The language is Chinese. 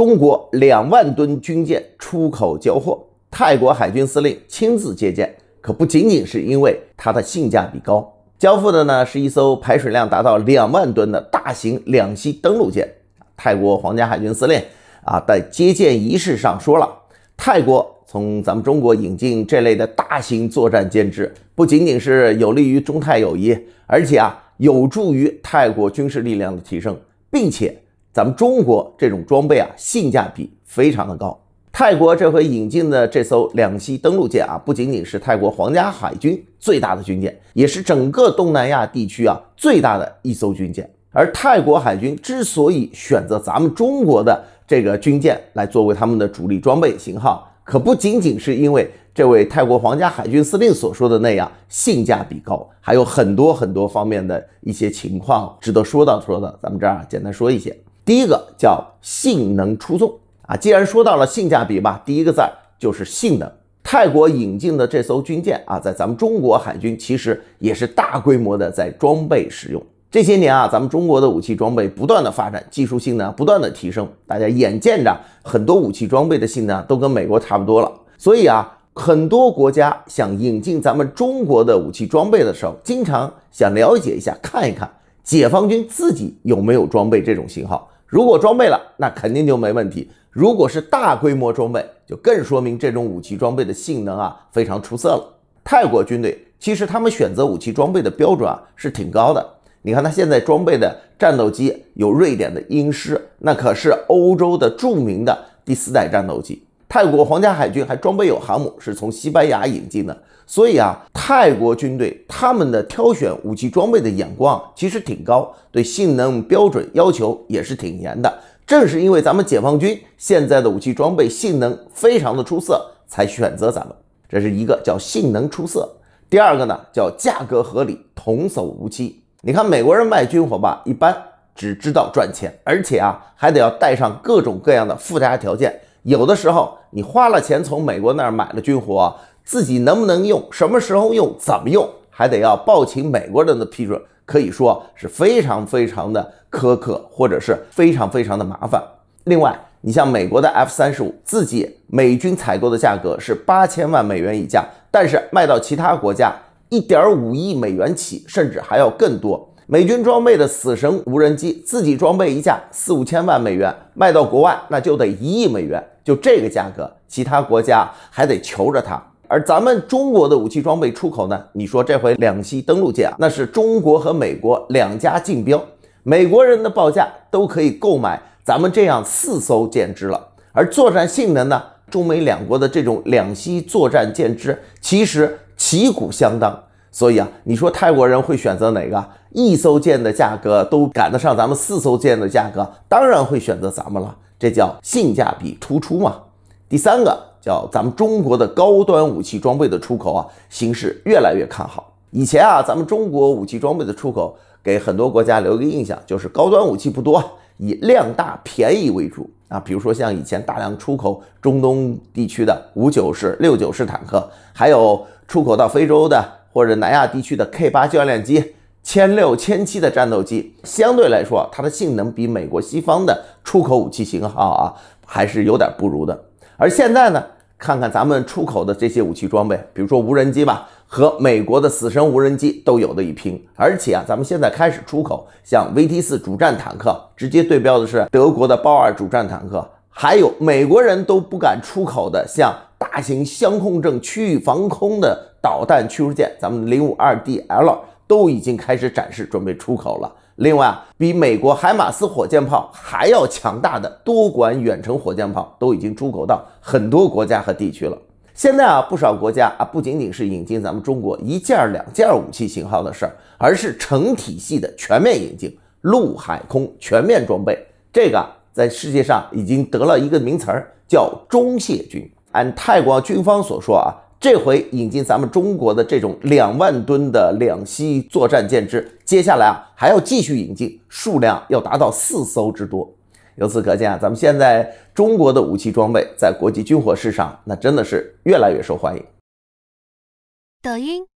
中国两万吨军舰出口交货，泰国海军司令亲自接舰，可不仅仅是因为它的性价比高。交付的呢是一艘排水量达到两万吨的大型两栖登陆舰。泰国皇家海军司令啊在接舰仪式上说了，泰国从咱们中国引进这类的大型作战舰只，不仅仅是有利于中泰友谊，而且啊有助于泰国军事力量的提升，并且。咱们中国这种装备啊，性价比非常的高。泰国这回引进的这艘两栖登陆舰啊，不仅仅是泰国皇家海军最大的军舰，也是整个东南亚地区啊最大的一艘军舰。而泰国海军之所以选择咱们中国的这个军舰来作为他们的主力装备型号，可不仅仅是因为这位泰国皇家海军司令所说的那样性价比高，还有很多很多方面的一些情况值得说道说道。咱们这儿啊，简单说一些。第一个叫性能出众啊，既然说到了性价比吧，第一个字就是性能。泰国引进的这艘军舰啊，在咱们中国海军其实也是大规模的在装备使用。这些年啊，咱们中国的武器装备不断的发展，技术性能不断的提升，大家眼见着很多武器装备的性能都跟美国差不多了，所以啊，很多国家想引进咱们中国的武器装备的时候，经常想了解一下看一看解放军自己有没有装备这种型号。如果装备了，那肯定就没问题。如果是大规模装备，就更说明这种武器装备的性能啊非常出色了。泰国军队其实他们选择武器装备的标准啊是挺高的。你看他现在装备的战斗机有瑞典的鹰狮，那可是欧洲的著名的第四代战斗机。泰国皇家海军还装备有航母，是从西班牙引进的。所以啊，泰国军队他们的挑选武器装备的眼光其实挺高，对性能标准要求也是挺严的。正是因为咱们解放军现在的武器装备性能非常的出色，才选择咱们。这是一个叫性能出色，第二个呢叫价格合理，童叟无欺。你看美国人卖军火吧，一般只知道赚钱，而且啊还得要带上各种各样的附加条件。有的时候，你花了钱从美国那儿买了军火，自己能不能用，什么时候用，怎么用，还得要报请美国人的批准，可以说是非常非常的苛刻，或者是非常非常的麻烦。另外，你像美国的 F 三十五，自己美军采购的价格是八千万美元一架，但是卖到其他国家，一点五亿美元起，甚至还要更多。美军装备的死神无人机自己装备一架四五千万美元，卖到国外那就得一亿美元，就这个价格，其他国家还得求着它。而咱们中国的武器装备出口呢，你说这回两栖登陆舰，啊，那是中国和美国两家竞标，美国人的报价都可以购买咱们这样四艘舰只了。而作战性能呢，中美两国的这种两栖作战舰只其实旗鼓相当。所以啊，你说泰国人会选择哪个？一艘舰的价格都赶得上咱们四艘舰的价格，当然会选择咱们了。这叫性价比突出嘛。第三个叫咱们中国的高端武器装备的出口啊，形势越来越看好。以前啊，咱们中国武器装备的出口给很多国家留一个印象，就是高端武器不多，以量大便宜为主啊。比如说像以前大量出口中东地区的五九式、六九式坦克，还有出口到非洲的。或者南亚地区的 K 八教练机、千六、千七的战斗机，相对来说，它的性能比美国西方的出口武器型号啊，还是有点不如的。而现在呢，看看咱们出口的这些武器装备，比如说无人机吧，和美国的死神无人机都有的一拼。而且啊，咱们现在开始出口，像 VT 四主战坦克，直接对标的是德国的豹二主战坦克，还有美国人都不敢出口的，像大型相控阵区域防空的。导弹驱逐舰，咱们零五二 DL 都已经开始展示，准备出口了。另外啊，比美国海马斯火箭炮还要强大的多管远程火箭炮，都已经出口到很多国家和地区了。现在啊，不少国家啊，不仅仅是引进咱们中国一件两件武器型号的事儿，而是成体系的全面引进，陆海空全面装备。这个在世界上已经得了一个名词儿，叫中谢军。按泰国军方所说啊。这回引进咱们中国的这种两万吨的两栖作战舰只，接下来啊还要继续引进，数量要达到四艘之多。由此可见啊，咱们现在中国的武器装备在国际军火市场，那真的是越来越受欢迎。抖音。